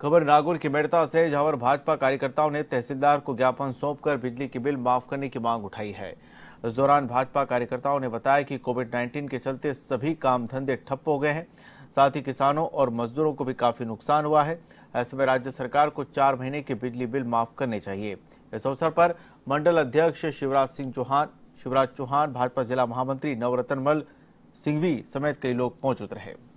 खबर नागौर की मेड़ता से जहां पर भाजपा कार्यकर्ताओं ने तहसीलदार को ज्ञापन सौंपकर बिजली के बिल माफ करने की मांग उठाई है इस दौरान भाजपा कार्यकर्ताओं ने बताया कि कोविड 19 के चलते सभी काम धंधे ठप हो गए हैं साथ ही किसानों और मजदूरों को भी काफी नुकसान हुआ है ऐसे में राज्य सरकार को चार महीने के बिजली बिल माफ करने चाहिए इस अवसर पर मंडल अध्यक्ष शिवराज सिंह चौहान शिवराज चौहान भाजपा जिला महामंत्री नवरतन मल सिंघवी समेत कई लोग मौजूद रहे